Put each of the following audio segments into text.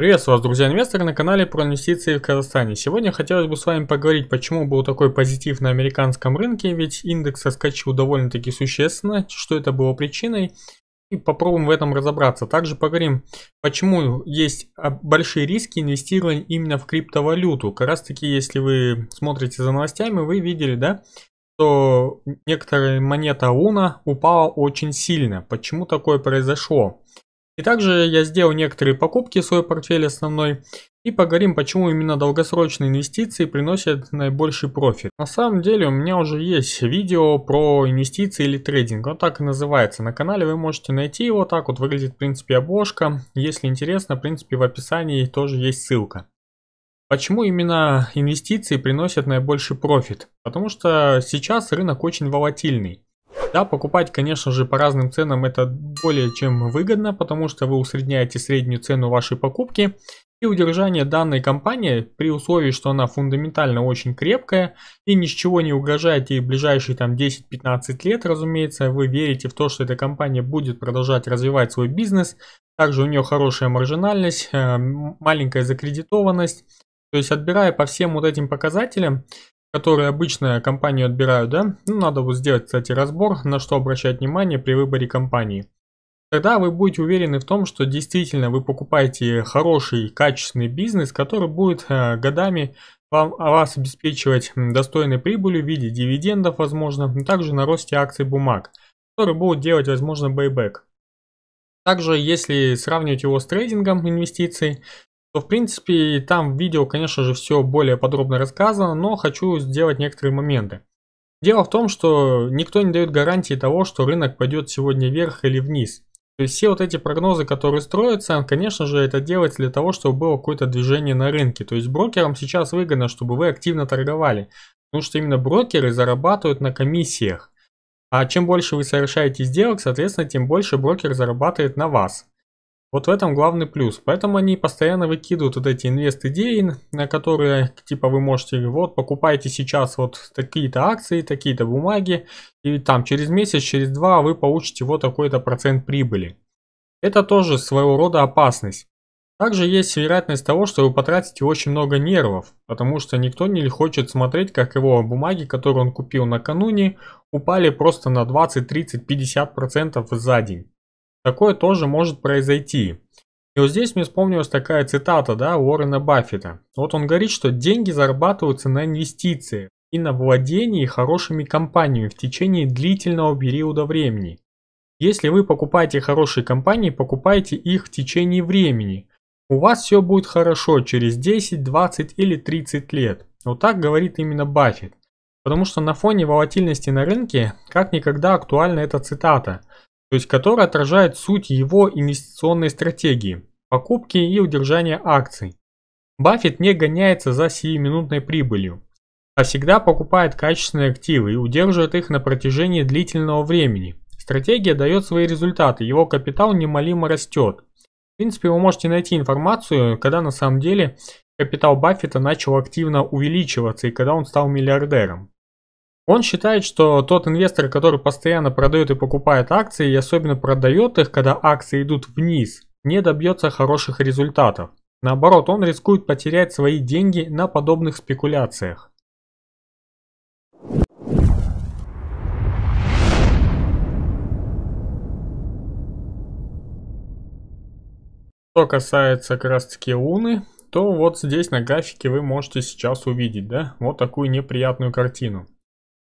Приветствую вас, друзья инвесторы, на канале про инвестиции в Казахстане. Сегодня хотелось бы с вами поговорить, почему был такой позитив на американском рынке, ведь индекс соскочил довольно-таки существенно, что это было причиной, и попробуем в этом разобраться. Также поговорим, почему есть а, большие риски инвестирования именно в криптовалюту. Как раз таки, если вы смотрите за новостями, вы видели, да, что некоторая монета Луна упала очень сильно. Почему такое произошло? И также я сделал некоторые покупки в свой портфель основной и поговорим, почему именно долгосрочные инвестиции приносят наибольший профит. На самом деле у меня уже есть видео про инвестиции или трейдинг, вот так и называется. На канале вы можете найти его, так вот выглядит в принципе обложка. Если интересно, в принципе в описании тоже есть ссылка. Почему именно инвестиции приносят наибольший профит? Потому что сейчас рынок очень волатильный. Да, покупать, конечно же, по разным ценам это более чем выгодно, потому что вы усредняете среднюю цену вашей покупки. И удержание данной компании, при условии, что она фундаментально очень крепкая и ни с чего не угрожает ей ближайшие там 10-15 лет, разумеется, вы верите в то, что эта компания будет продолжать развивать свой бизнес. Также у нее хорошая маржинальность, эм, маленькая закредитованность. То есть отбирая по всем вот этим показателям, которые обычно компанию отбирают, да? Ну, надо вот сделать, кстати, разбор, на что обращать внимание при выборе компании. Тогда вы будете уверены в том, что действительно вы покупаете хороший, качественный бизнес, который будет э, годами вам, вас обеспечивать достойной прибылью в виде дивидендов, возможно, также на росте акций бумаг, которые будут делать, возможно, бэйбэк. Также, если сравнивать его с трейдингом инвестиций, в принципе, там в видео, конечно же, все более подробно рассказано, но хочу сделать некоторые моменты. Дело в том, что никто не дает гарантии того, что рынок пойдет сегодня вверх или вниз. То есть все вот эти прогнозы, которые строятся, конечно же, это делается для того, чтобы было какое-то движение на рынке. То есть брокерам сейчас выгодно, чтобы вы активно торговали. Потому что именно брокеры зарабатывают на комиссиях. А чем больше вы совершаете сделок, соответственно, тем больше брокер зарабатывает на вас. Вот в этом главный плюс. Поэтому они постоянно выкидывают вот эти инвест-идеи, которые, типа, вы можете, вот, покупайте сейчас вот такие-то акции, такие-то бумаги, и там через месяц, через два вы получите вот такой-то процент прибыли. Это тоже своего рода опасность. Также есть вероятность того, что вы потратите очень много нервов, потому что никто не хочет смотреть, как его бумаги, которые он купил накануне, упали просто на 20, 30, 50% за день. Такое тоже может произойти. И вот здесь мне вспомнилась такая цитата, да, Уоррена Баффета. Вот он говорит, что деньги зарабатываются на инвестиции и на владении хорошими компаниями в течение длительного периода времени. Если вы покупаете хорошие компании, покупайте их в течение времени. У вас все будет хорошо через 10, 20 или 30 лет. Вот так говорит именно Баффет. Потому что на фоне волатильности на рынке как никогда актуальна эта цитата – то есть который отражает суть его инвестиционной стратегии – покупки и удержания акций. Баффет не гоняется за сиюминутной прибылью, а всегда покупает качественные активы и удерживает их на протяжении длительного времени. Стратегия дает свои результаты, его капитал немалимо растет. В принципе, вы можете найти информацию, когда на самом деле капитал Баффета начал активно увеличиваться и когда он стал миллиардером. Он считает, что тот инвестор, который постоянно продает и покупает акции, и особенно продает их, когда акции идут вниз, не добьется хороших результатов. Наоборот, он рискует потерять свои деньги на подобных спекуляциях. Что касается как раз таки Луны, то вот здесь на графике вы можете сейчас увидеть, да, вот такую неприятную картину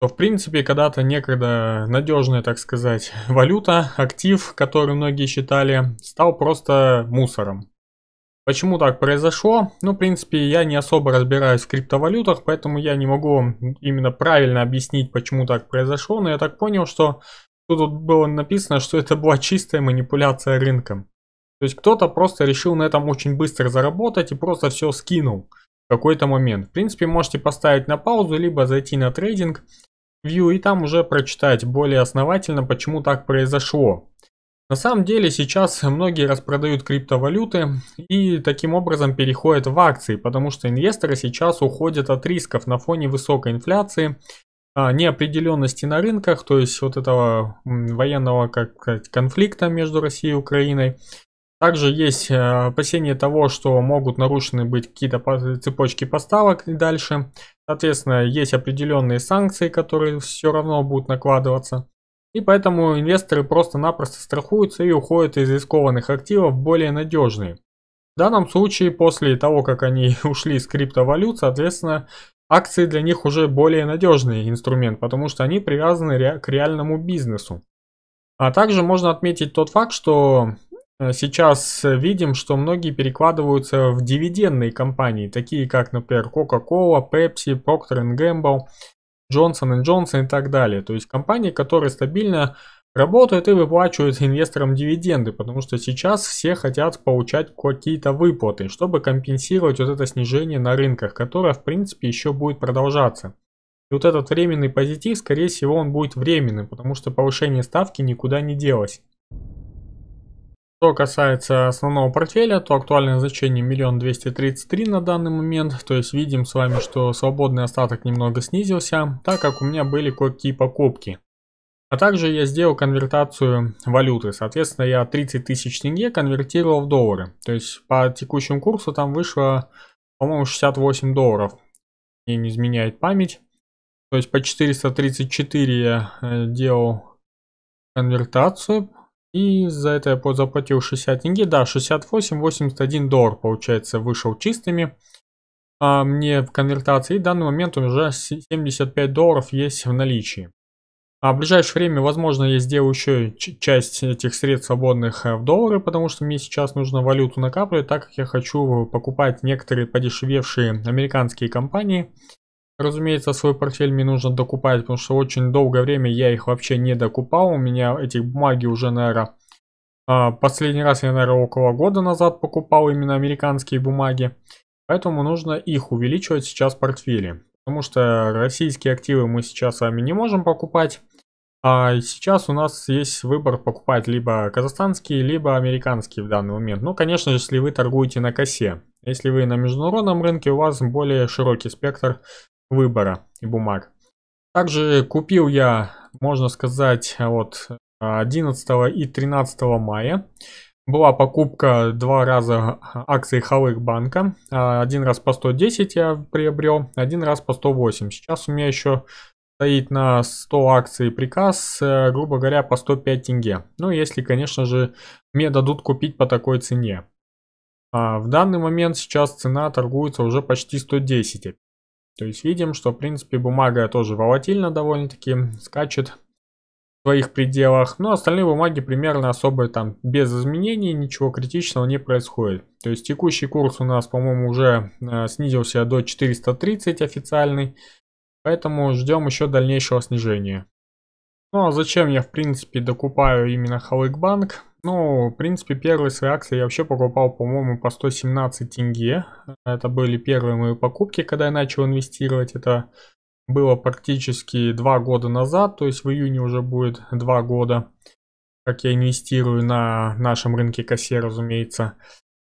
то в принципе когда-то некогда надежная, так сказать, валюта, актив, который многие считали, стал просто мусором. Почему так произошло? Ну, в принципе, я не особо разбираюсь в криптовалютах, поэтому я не могу именно правильно объяснить, почему так произошло, но я так понял, что тут было написано, что это была чистая манипуляция рынком. То есть кто-то просто решил на этом очень быстро заработать и просто все скинул в какой-то момент. В принципе, можете поставить на паузу, либо зайти на трейдинг View и там уже прочитать более основательно, почему так произошло. На самом деле сейчас многие распродают криптовалюты и таким образом переходят в акции, потому что инвесторы сейчас уходят от рисков на фоне высокой инфляции, а, неопределенности на рынках, то есть вот этого военного как сказать, конфликта между Россией и Украиной. Также есть э, опасение того, что могут нарушены быть какие-то цепочки поставок и дальше. Соответственно, есть определенные санкции, которые все равно будут накладываться. И поэтому инвесторы просто-напросто страхуются и уходят из рискованных активов более надежные. В данном случае, после того, как они ушли с криптовалют, соответственно, акции для них уже более надежный инструмент, потому что они привязаны к реальному бизнесу. А также можно отметить тот факт, что Э, сейчас видим, что многие перекладываются в дивидендные компании, такие как, например, Coca-Cola, Pepsi, Procter Gamble, Johnson Johnson и так далее. То есть компании, которые стабильно работают и выплачивают инвесторам дивиденды, потому что сейчас все хотят получать какие-то выплаты, чтобы компенсировать вот это снижение на рынках, которое в принципе еще будет продолжаться. И вот этот временный позитив, скорее всего, он будет временным, потому что повышение ставки никуда не делось. Что касается основного портфеля, то актуальное значение 1 233 000 на данный момент. То есть видим с вами, что свободный остаток немного снизился, так как у меня были кое-какие покупки. А также я сделал конвертацию валюты. Соответственно, я 30 тысяч тенге конвертировал в доллары. То есть по текущему курсу там вышло, по-моему, 68 долларов. И не изменяет память. То есть по 434 я э, делал конвертацию и за это я заплатил 60 тенге. Да, 68, 81 доллар, получается, вышел чистыми. А мне в конвертации. И в данный момент уже 75 долларов есть в наличии. А в ближайшее время, возможно, я сделаю еще часть этих средств свободных э, в доллары, потому что мне сейчас нужно валюту накапливать, так как я хочу покупать некоторые подешевевшие американские компании. Разумеется, свой портфель мне нужно докупать, потому что очень долгое время я их вообще не докупал. У меня эти бумаги уже, наверное, а, последний раз я, наверное, около года назад покупал именно американские бумаги. Поэтому нужно их увеличивать сейчас в портфеле. Потому что российские активы мы сейчас с вами не можем покупать. А сейчас у нас есть выбор покупать либо казахстанские, либо американские в данный момент. Ну, конечно, если вы торгуете на косе. Если вы на международном рынке, у вас более широкий спектр выбора и бумаг. Также купил я, можно сказать, вот 11 и 13 мая. Была покупка два раза акций Халык банка. А, один раз по 110 я приобрел, один раз по 108. Сейчас у меня еще стоит на 100 акций приказ, э, грубо говоря, по 105 тенге. Ну, если, конечно же, мне дадут купить по такой цене. А, в данный момент сейчас цена торгуется уже почти 110. То есть видим, что в принципе бумага тоже волатильно довольно-таки, скачет в своих пределах. Но остальные бумаги примерно особо там без изменений, ничего критичного не происходит. То есть текущий курс у нас, по-моему, уже э, снизился до 430 официальный. Поэтому ждем еще дальнейшего снижения. Ну а зачем я в принципе докупаю именно Халык Банк? Ну, в принципе, первые свои акции я вообще покупал, по-моему, по 117 тенге. Это были первые мои покупки, когда я начал инвестировать. Это было практически два года назад, то есть в июне уже будет два года, как я инвестирую на нашем рынке кассе, разумеется.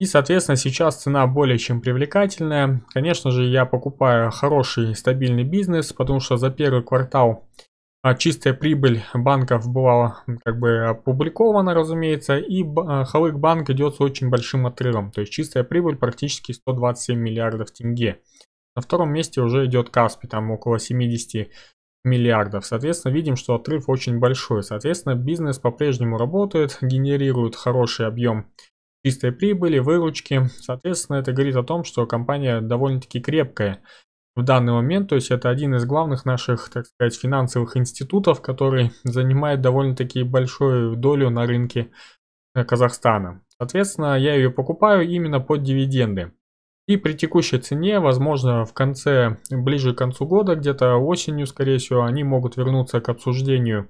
И, соответственно, сейчас цена более чем привлекательная. Конечно же, я покупаю хороший стабильный бизнес, потому что за первый квартал а чистая прибыль банков была как бы опубликована, разумеется, и э, Халык банк идет с очень большим отрывом. То есть чистая прибыль практически 127 миллиардов тенге. На втором месте уже идет Каспи, там около 70 миллиардов. Соответственно, видим, что отрыв очень большой. Соответственно, бизнес по-прежнему работает, генерирует хороший объем чистой прибыли, выручки. Соответственно, это говорит о том, что компания довольно-таки крепкая в данный момент. То есть это один из главных наших, так сказать, финансовых институтов, который занимает довольно-таки большую долю на рынке э, Казахстана. Соответственно, я ее покупаю именно под дивиденды. И при текущей цене, возможно, в конце, ближе к концу года, где-то осенью, скорее всего, они могут вернуться к обсуждению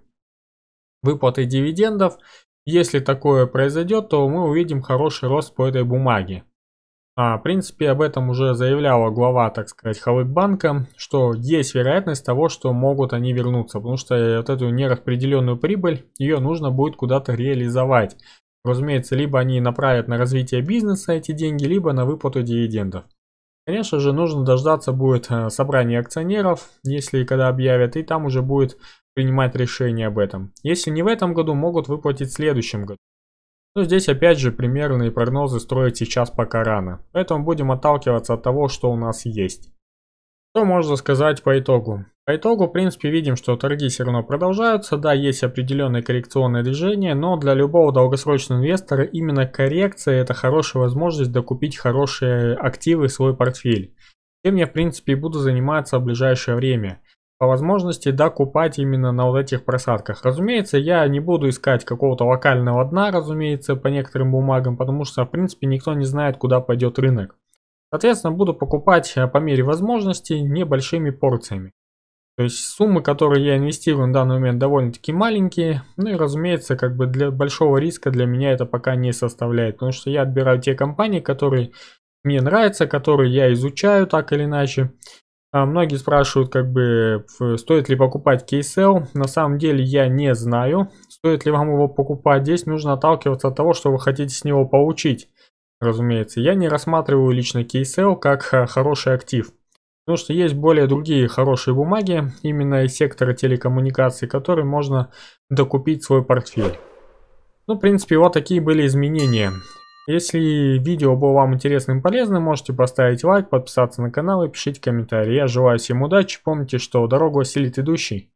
выплаты дивидендов. Если такое произойдет, то мы увидим хороший рост по этой бумаге. А, в принципе, об этом уже заявляла глава, так сказать, Халыкбанка, что есть вероятность того, что могут они вернуться, потому что э, вот эту нераспределенную прибыль, ее нужно будет куда-то реализовать. Разумеется, либо они направят на развитие бизнеса эти деньги, либо на выплату дивидендов. Конечно же, нужно дождаться будет э, собрания акционеров, если и когда объявят, и там уже будет принимать решение об этом. Если не в этом году, могут выплатить в следующем году. Но ну, здесь опять же примерные прогнозы строить сейчас пока рано, поэтому будем отталкиваться от того, что у нас есть. Что можно сказать по итогу? По итогу, в принципе, видим, что торги все равно продолжаются, да, есть определенные коррекционные движения, но для любого долгосрочного инвестора именно коррекция это хорошая возможность докупить хорошие активы в свой портфель, чем я, в принципе, и буду заниматься в ближайшее время по возможности докупать именно на вот этих просадках. Разумеется, я не буду искать какого-то локального дна, разумеется, по некоторым бумагам, потому что, в принципе, никто не знает, куда пойдет рынок. Соответственно, буду покупать э, по мере возможности небольшими порциями. То есть суммы, которые я инвестирую на данный момент, довольно-таки маленькие. Ну и разумеется, как бы для большого риска для меня это пока не составляет. Потому что я отбираю те компании, которые мне нравятся, которые я изучаю так или иначе. А, многие спрашивают, как бы, стоит ли покупать кейсел. На самом деле я не знаю, стоит ли вам его покупать. Здесь нужно отталкиваться от того, что вы хотите с него получить. Разумеется, я не рассматриваю лично кейсел как а, хороший актив. Потому что есть более другие хорошие бумаги, именно из сектора телекоммуникаций, которые можно докупить свой портфель. Ну, в принципе, вот такие были изменения. Если видео было вам интересным и полезным, можете поставить лайк, подписаться на канал и пишите комментарии. Я желаю всем удачи, помните, что дорогу осилит идущий.